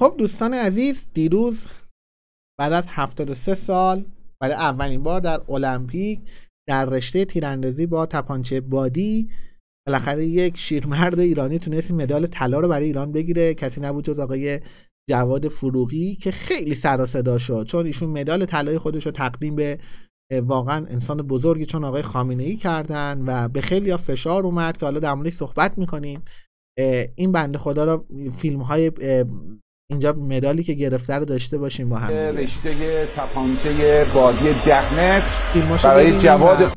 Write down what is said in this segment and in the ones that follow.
خب دوستان عزیز دیروز بعد از 73 سال برای اولین بار در المپیک در رشته تیراندازی با تپانچه بادی بالاخره یک شیرمرد ایرانی تونست مدال طلا رو برای ایران بگیره کسی نبود جز آقای جواد فروغی که خیلی سر صدا شد چون ایشون مدال طلای خودش رو تقدیم به واقعا انسان بزرگی چون آقای خامنه ای کردن و به خیلی فشار اومد که حالا در موردش صحبت میکنیم این بنده خدا رو فیلم های اینجا مدالی که گرفته رو داشته باشیم با هم رشته تپانچه بادی ده متر برای جواد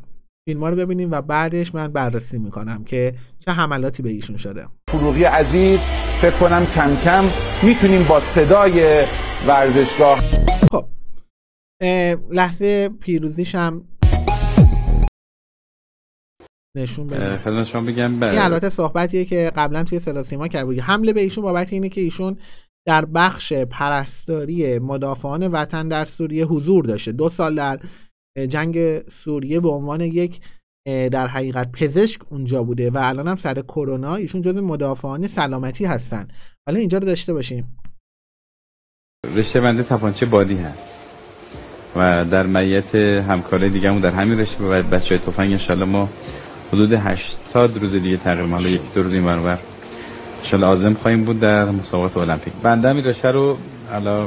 فیلم رو ببینیم و بعدش من بررسی میکنم که چه حملاتی به ایشون شده فروغی عزیز فکر کنم کم کم میتونیم با صدای ورزشگاه خب لحظه پیروزیش هم نشون بده بگم بله این البته صحبتیه که قبلا توی سلاسیما کرد بود حمله به ایشون بابت اینه که ایشون در بخش پرستاری مدافعان وطن در سوریه حضور داشته دو سال در جنگ سوریه به عنوان یک در حقیقت پزشک اونجا بوده و الان هم سر کرونا ایشون جز مدافعان سلامتی هستن حالا اینجا رو داشته باشیم رشته بنده تپانچه بادی هست و در میت دیگه همون در همین رشته و بچه های توفنگ انشالله ما حدود 80 روز دیگه تقریبا حالا یک دو روز این برور چون لازم خواهیم بود در مسابقات المپیک بنده می رشته رو حالا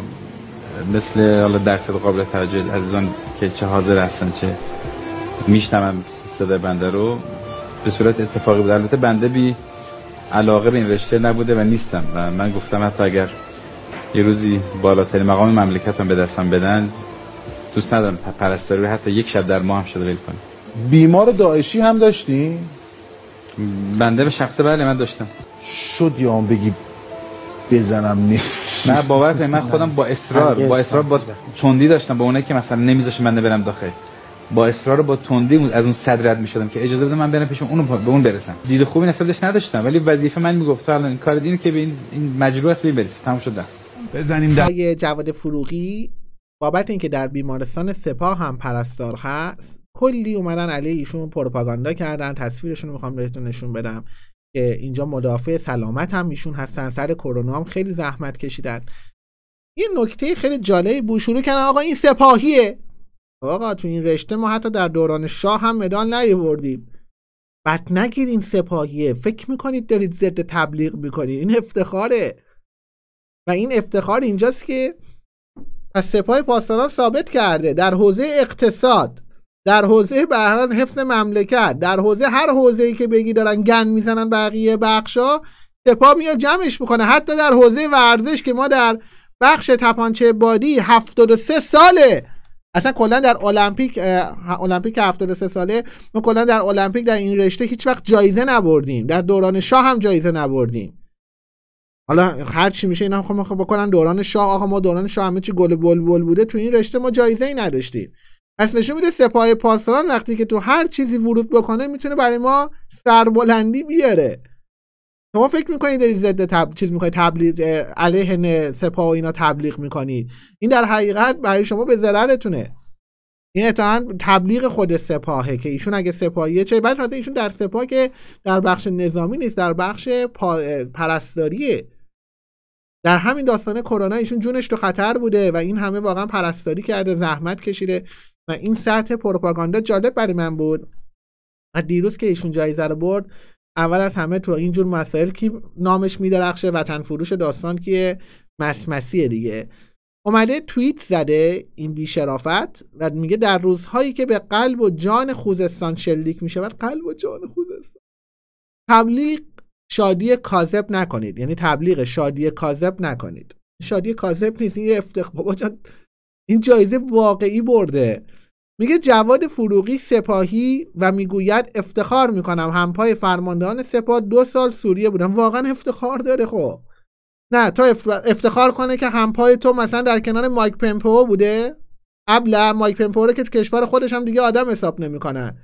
مثل حالا درصد قابل توجه عزیزان که چه حاضر هستن چه میشنم صدای بنده رو به صورت اتفاقی بود البته بنده بی علاقه به این رشته نبوده و نیستم و من گفتم حتی اگر یه روزی بالاترین مقام مملکتم به دستم بدن دوست ندارم پرستاری حتی یک شب در ماه هم شده کنم بیمار داعشی هم داشتی؟ بنده به شخصه بله من داشتم شد یا بگی بزنم نیست نه باور کنید من خودم با اصرار با اصرار با تندی داشتم با اونایی که مثلا نمیذاشه من برم داخل با اصرار با تندی از اون صد رد میشدم که اجازه بده من برم پیش اون به اون برسم دید خوبی نسبتش نداشتم ولی وظیفه من میگفت حالا این کار دین که به این, این مجروح است برسی تموم شد بزنیم در جواد فروغی بابت اینکه در بیمارستان سپاه هم پرستار هست کلی اومدن علیه ایشون پروپاگاندا کردن تصویرشون رو میخوام بهتون نشون بدم که اینجا مدافع سلامت هم ایشون هستن سر کرونا هم خیلی زحمت کشیدن یه نکته خیلی جالبی بود شروع کردن آقا این سپاهیه آقا تو این رشته ما حتی در دوران شاه هم مدال نیاوردیم بد نگیر این سپاهیه فکر میکنید دارید ضد تبلیغ میکنید این افتخاره و این افتخار اینجاست که پس سپاه پاسداران ثابت کرده در حوزه اقتصاد در حوزه بهران حفظ مملکت در حوزه هر حوزه‌ای که بگی دارن گن میزنن بقیه بخشا سپاه میاد جمعش میکنه حتی در حوزه ورزش که ما در بخش تپانچه بادی 73 ساله اصلا کلا در المپیک المپیک 73 ساله ما کلا در المپیک در این رشته هیچ وقت جایزه نبردیم در دوران شاه هم جایزه نبردیم حالا هر چی میشه اینا خب, خب بکنن دوران شاه آقا ما دوران شاه همه چی گل بل بوده تو این رشته ما جایزه ای نداشتیم پس نشون میده سپاه پاسداران وقتی که تو هر چیزی ورود بکنه میتونه برای ما سربلندی بیاره شما فکر میکنید دارید ضد تب... چیز میکنید تبلیغ علیه سپاه و اینا تبلیغ میکنید این در حقیقت برای شما به ضررتونه این اتحان تبلیغ خود سپاهه که ایشون اگه سپاهیه چه بعد حتی ایشون در سپاه که در بخش نظامی نیست در بخش پا... پرستاریه در همین داستان کرونا ایشون جونش تو خطر بوده و این همه واقعا پرستاری کرده زحمت کشیده و این سطح پروپاگاندا جالب برای من بود و دیروز که ایشون جایزه رو برد اول از همه تو اینجور مسائل کی نامش میدرخشه وطن فروش داستان که مسمسیه دیگه اومده توییت زده این بیشرافت و میگه در روزهایی که به قلب و جان خوزستان شلیک میشود قلب و جان خوزستان تبلیغ شادی کاذب نکنید یعنی تبلیغ شادی کاذب نکنید شادی کاذب نیست این افتخار بابا جان این جایزه واقعی برده میگه جواد فروغی سپاهی و میگوید افتخار میکنم همپای فرماندهان سپاه دو سال سوریه بودم واقعا افتخار داره خب نه تا افتخار کنه که همپای تو مثلا در کنار مایک پمپو بوده قبلا مایک پمپو رو که تو کشور خودش هم دیگه آدم حساب نمیکنن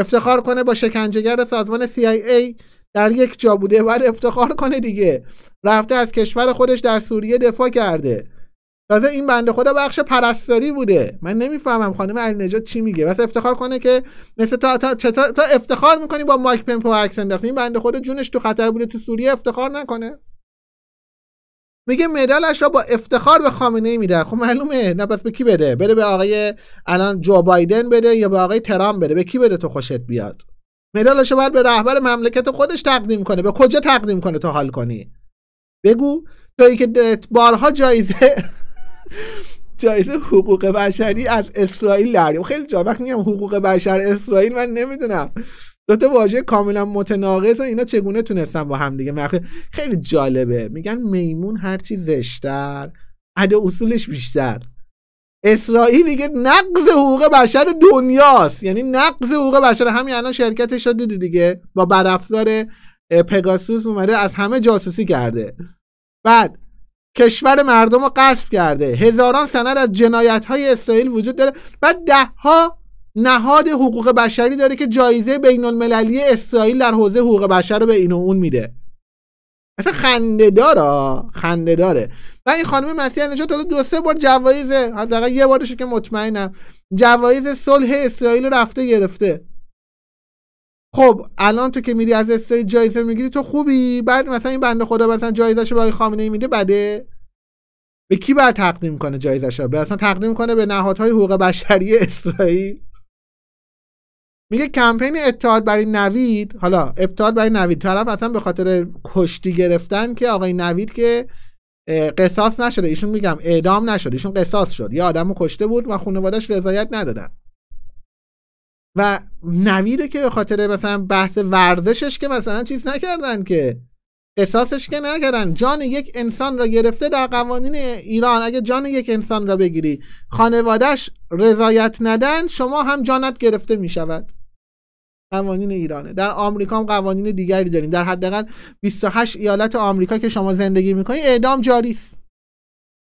افتخار کنه با شکنجهگر سازمان CIA در یک جا بوده بعد افتخار کنه دیگه رفته از کشور خودش در سوریه دفاع کرده تازه این بنده خدا بخش پرستاری بوده من نمیفهمم خانم علی نجات چی میگه بس افتخار کنه که مثل تا تا, تا, تا افتخار میکنی با مایک پمپو عکس انداختی این بنده خدا جونش تو خطر بوده تو سوریه افتخار نکنه میگه مدالش را با افتخار به خامنه ای میده خب معلومه نه پس به کی بده بده به آقای الان جو بایدن بده یا به آقای ترام بده به کی بده تو خوشت بیاد مدالش باید به رهبر مملکت خودش تقدیم کنه به کجا تقدیم کنه تا حال کنی بگو تویی که بارها جایزه جایزه حقوق بشری از اسرائیل دریافت خیلی جا وقتی میگم حقوق بشر اسرائیل من نمیدونم دو تا واژه کاملا متناقض اینا چگونه تونستن با هم دیگه خیلی جالبه میگن میمون هر چی زشتر ادا اصولش بیشتر اسرائیل دیگه نقض حقوق بشر دنیاست یعنی نقض حقوق بشر همین الان شرکتش رو دیگه با برافزار پگاسوس اومده از همه جاسوسی کرده بعد کشور مردم رو قصب کرده هزاران سند از جنایت های اسرائیل وجود داره و دهها نهاد حقوق بشری داره که جایزه بین المللی اسرائیل در حوزه حقوق بشر رو به این و اون میده اصلا خنده داره خنده داره و این خانم مسیح نجات حالا دو سه بار جوایز حداقل یه بارشه که مطمئنم جوایز صلح اسرائیل رفته گرفته خب الان تو که میری از اسرائیل جایزه میگیری تو خوبی بعد مثلا این بنده خدا مثلا جایزش به آقای خامنه ای میده بده به کی بعد تقدیم کنه جایزش به اصلا تقدیم کنه به نهادهای حقوق بشری اسرائیل میگه کمپین اتحاد برای نوید حالا اتحاد برای نوید طرف اصلا به خاطر کشتی گرفتن که آقای نوید که قصاص نشده ایشون میگم اعدام نشده ایشون قصاص شد یه آدمو کشته بود و خانواده‌اش رضایت ندادن و نویره که به خاطر مثلا بحث ورزشش که مثلا چیز نکردن که احساسش که نکردن جان یک انسان را گرفته در قوانین ایران اگه جان یک انسان را بگیری خانوادهش رضایت ندن شما هم جانت گرفته می شود قوانین ایرانه در آمریکا هم قوانین دیگری داریم در حداقل 28 ایالت آمریکا که شما زندگی میکنی اعدام جاری است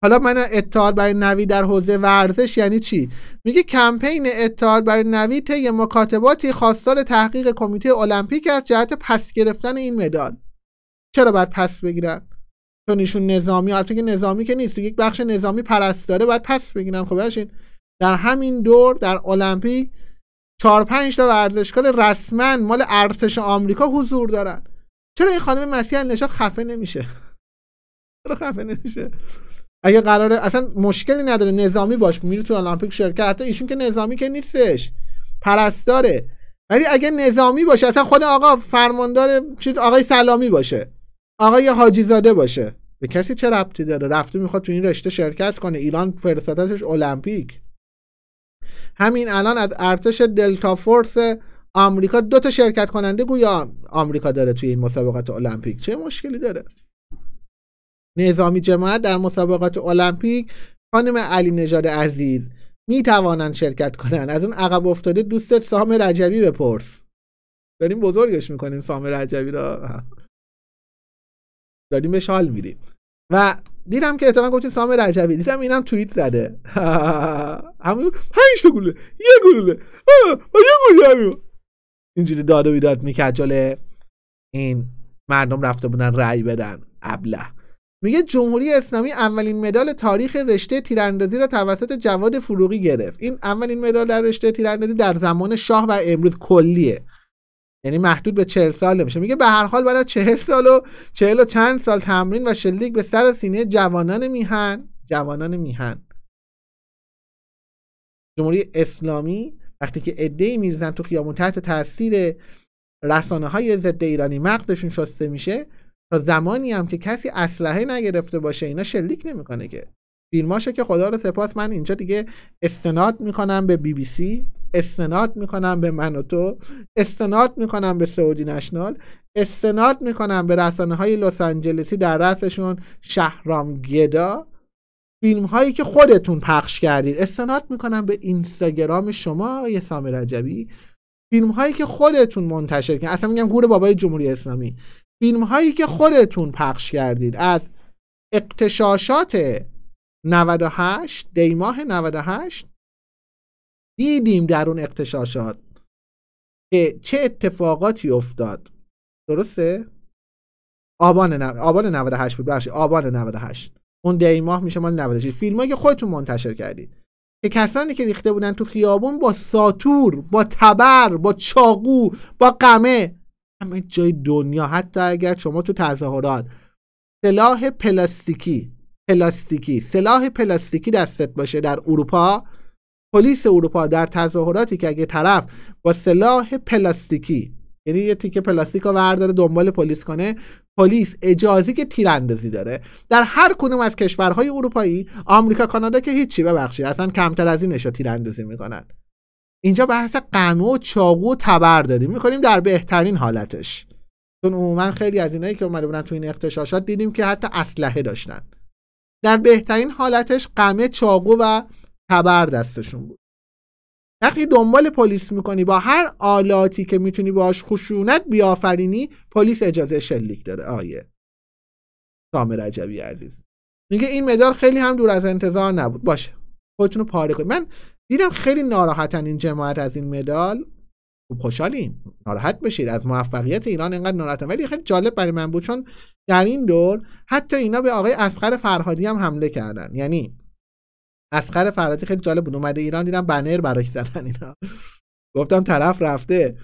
حالا من اتحاد برای نوی در حوزه ورزش یعنی چی میگه کمپین اتحاد برای نوی طی مکاتباتی خواستار تحقیق کمیته المپیک از جهت پس گرفتن این مدال چرا باید پس بگیرن چون ایشون نظامی البته که نظامی که نیست یک بخش نظامی پرستاره باید پس بگیرن خب باشین در همین دور در المپیک چهار پنج تا ورزشکار رسما مال ارتش آمریکا حضور دارن چرا این خانم مسیح نشان خفه نمیشه چرا خفه نمیشه اگه قراره اصلا مشکلی نداره نظامی باش میره تو المپیک شرکت حتی ایشون که نظامی که نیستش پرستاره ولی اگه نظامی باشه اصلا خود آقا فرماندار چیز آقای سلامی باشه آقای حاجی زاده باشه به کسی چه ربطی داره رفته میخواد تو این رشته شرکت کنه ایران فرستادتش المپیک همین الان از ارتش دلتا فورس آمریکا دو تا شرکت کننده گویا آمریکا داره توی این مسابقات المپیک چه مشکلی داره نظامی جماعت در مسابقات المپیک خانم علی نژاد عزیز می توانند شرکت کنند از اون عقب افتاده دوستت سام رجبی بپرس داریم بزرگش میکنیم سام رجبی را داریم به شال میدیم و دیدم که اتفاقا گفتیم سام رجبی دیدم اینم توییت زده همون پنج تا گلوله یه گلوله یه گلوله اینجوری داد و بیداد میکرد این مردم رفته بودن رأی بدن ابله میگه جمهوری اسلامی اولین مدال تاریخ رشته تیراندازی را توسط جواد فروغی گرفت این اولین مدال در رشته تیراندازی در زمان شاه و امروز کلیه یعنی محدود به چهل سال میشه میگه به هر حال بعد از چهل سال و چهل و چند سال تمرین و شلیک به سر و سینه جوانان میهن جوانان میهن جمهوری اسلامی وقتی که عدهای میریزن تو خیابون تحت تاثیر رسانه های ضد ایرانی مقدشون شسته میشه تا زمانی هم که کسی اسلحه نگرفته باشه اینا شلیک نمیکنه که فیلماشه که خدا رو سپاس من اینجا دیگه استناد میکنم به بی بی سی استناد میکنم به من و تو استناد میکنم به سعودی نشنال استناد میکنم به رسانه های لس آنجلسی در رسشون شهرام گدا فیلم هایی که خودتون پخش کردید استناد میکنم به اینستاگرام شما آقای سامر رجبی فیلم هایی که خودتون منتشر کردید اصلا میگم گور بابای جمهوری اسلامی فیلم هایی که خودتون پخش کردید از اقتشاشات 98 دیماه 98 دیدیم در اون اقتشاشات که چه اتفاقاتی افتاد درسته آبان نو... آبان 98 بود آبان 98 اون دیماه میشه مال 98 هایی که خودتون منتشر کردید که کسانی که ریخته بودن تو خیابون با ساتور با تبر با چاقو با قمه همه جای دنیا حتی اگر شما تو تظاهرات سلاح پلاستیکی پلاستیکی سلاح پلاستیکی دستت باشه در اروپا پلیس اروپا در تظاهراتی که اگه طرف با سلاح پلاستیکی یعنی یه تیکه پلاستیک رو برداره دنبال پلیس کنه پلیس اجازه که تیراندازی داره در هر کدوم از کشورهای اروپایی آمریکا کانادا که هیچی ببخشید اصلا کمتر از اینش تیراندازی میکنن اینجا بحث قنو و چاقو و تبر داریم میکنیم در بهترین حالتش چون عموما خیلی از اینایی که اومده بودن تو این اختشاشات دیدیم که حتی اسلحه داشتن در بهترین حالتش قمه چاقو و تبر دستشون بود وقتی دنبال پلیس میکنی با هر آلاتی که میتونی باش خشونت بیافرینی پلیس اجازه شلیک داره آیه سامر رجبی عزیز میگه این مدار خیلی هم دور از انتظار نبود باشه خودتون رو پاره کنید من دیدم خیلی ناراحتن این جماعت از این مدال خوب خوشحالیم ناراحت بشید از موفقیت ایران اینقدر ناراحتن ولی خیلی جالب برای من بود چون در این دور حتی اینا به آقای اسقر فرهادی هم حمله کردن یعنی اسقر فرهادی خیلی جالب بود اومده ایران دیدم بنر براش زدن اینا گفتم طرف رفته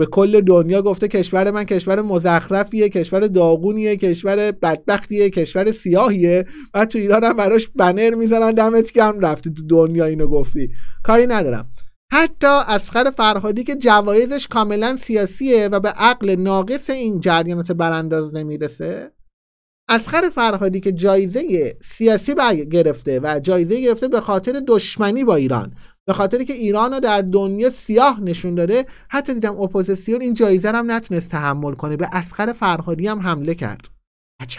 به کل دنیا گفته کشور من کشور مزخرفیه کشور داغونیه کشور بدبختیه کشور سیاهیه و تو ایران هم براش بنر میزنن دمت گرم رفتی تو دنیا اینو گفتی کاری ندارم حتی اسخر فرهادی که جوایزش کاملا سیاسیه و به عقل ناقص این جریانات برانداز نمیرسه اسخر فرهادی که جایزه سیاسی گرفته و جایزه گرفته به خاطر دشمنی با ایران به خاطری که ایران رو در دنیا سیاه نشون داده حتی دیدم اپوزیسیون این جایزه هم نتونست تحمل کنه به اسخر فرهادی هم حمله کرد عجب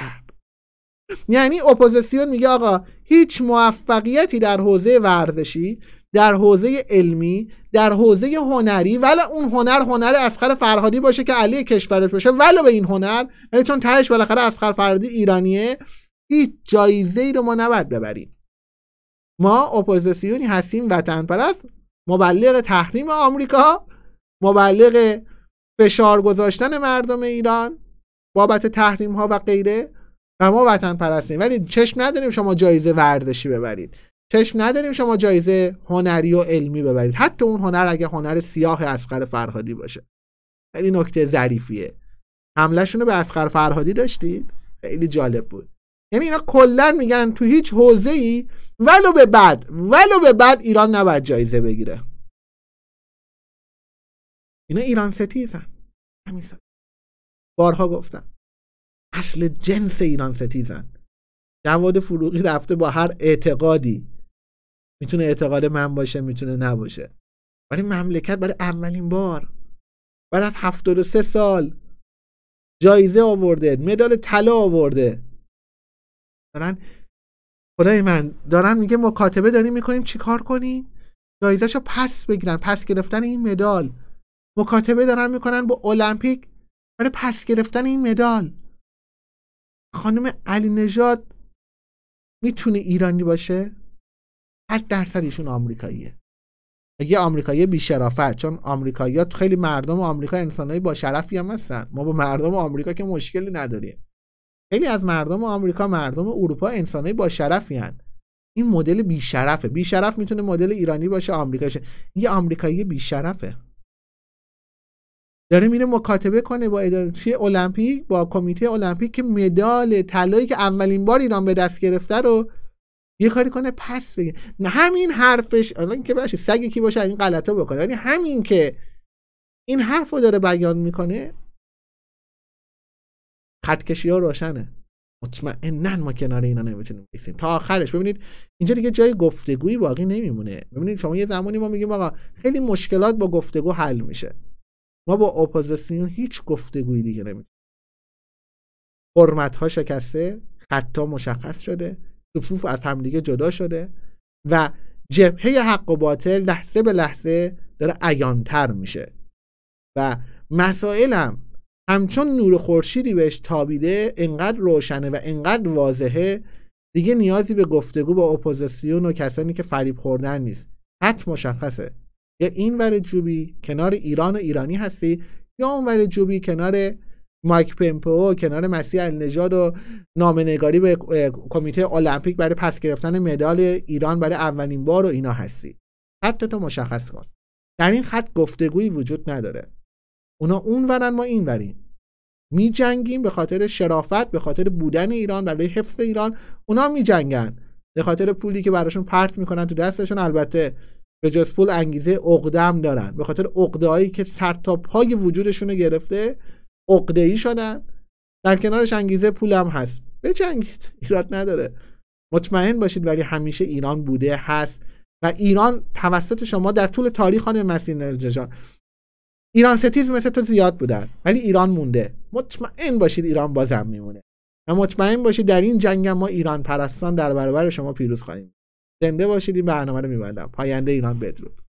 یعنی اپوزیسیون میگه آقا هیچ موفقیتی در حوزه ورزشی در حوزه علمی در حوزه هنری ولی اون هنر هنر اسخر فرهادی باشه که علی کشورش باشه ولی به این هنر یعنی چون تهش بالاخره اسخر فرهادی ایرانیه هیچ جایزه ای رو ما نباید ببریم ما اپوزیسیونی هستیم وطن پرست مبلغ تحریم آمریکا مبلغ فشار گذاشتن مردم ایران بابت تحریم ها و غیره و ما وطن پرستیم ولی چشم نداریم شما جایزه ورزشی ببرید چشم نداریم شما جایزه هنری و علمی ببرید حتی اون هنر اگه هنر سیاه اسقر فرهادی باشه خیلی نکته ظریفیه حملهشون رو به اسقر فرهادی داشتید خیلی جالب بود یعنی اینا کلا میگن تو هیچ حوزه ای ولو به بعد ولو به بعد ایران نباید جایزه بگیره اینا ایران ستیزن همین بارها گفتم اصل جنس ایران ستیزن جواد فروغی رفته با هر اعتقادی میتونه اعتقاد من باشه میتونه نباشه ولی مملکت برای اولین بار بعد از سه سال جایزه آورده مدال طلا آورده دارن خدای من دارن میگه مکاتبه داریم میکنیم چیکار کنیم دایزش رو پس بگیرن پس گرفتن این مدال مکاتبه دارن میکنن با المپیک برای آره، پس گرفتن این مدال خانم علی نژاد میتونه ایرانی باشه حد درصد ایشون آمریکاییه یه آمریکایی بیشرافت چون آمریکایی‌ها خیلی مردم آمریکا انسانایی با شرفی هم هستن ما با مردم آمریکا که مشکلی نداریم خیلی از مردم آمریکا مردم اروپا انسانای با شرفی هن. این مدل بی شرف میتونه مدل ایرانی باشه آمریکایی یه آمریکایی شرفه. داره میره مکاتبه کنه با اداره المپیک با کمیته المپیک که مدال طلایی که اولین بار ایران به دست گرفته رو یه کاری کنه پس بگه نه همین حرفش الان که باشه سگی کی باشه این غلطا بکنه یعنی همین که این حرف رو داره بیان میکنه خطکشی ها روشنه مطمئنا ما کنار اینا نمیتونیم بیسیم تا آخرش ببینید اینجا دیگه جای گفتگویی باقی نمیمونه ببینید شما یه زمانی ما میگیم آقا خیلی مشکلات با گفتگو حل میشه ما با اپوزیسیون هیچ گفتگویی دیگه نمیتونیم حرمت ها شکسته خطا مشخص شده صفوف از همدیگه جدا شده و جبهه حق و باطل لحظه به لحظه داره عیانتر میشه و مسائلم همچون نور خورشیدی بهش تابیده انقدر روشنه و انقدر واضحه دیگه نیازی به گفتگو با اپوزیسیون و کسانی که فریب خوردن نیست حت مشخصه یا این ور جوبی کنار ایران و ایرانی هستی یا اون ور جوبی کنار مایک پمپو و کنار مسیح النژاد و نامنگاری به کمیته المپیک برای پس گرفتن مدال ایران برای اولین بار و اینا هستی حتی تو مشخص کن در این خط گفتگویی وجود نداره اونا اون ورن ما این وریم می جنگیم به خاطر شرافت به خاطر بودن ایران برای حفظ ایران اونا می جنگن به خاطر پولی که براشون پرت میکنن تو دستشون البته به جز پول انگیزه اقدم دارن به خاطر عقدهایی که سر تا پای وجودشون رو گرفته عقده ای شدن در کنارش انگیزه پولم هست بجنگید ایراد نداره مطمئن باشید ولی همیشه ایران بوده هست و ایران توسط شما در طول تاریخ خانم مسیح ایران ستیز مثل تو زیاد بودن ولی ایران مونده مطمئن باشید ایران بازم میمونه و مطمئن باشید در این جنگ ما ایران پرستان در برابر شما پیروز خواهیم زنده باشید این برنامه رو میبندم پاینده ایران بدرود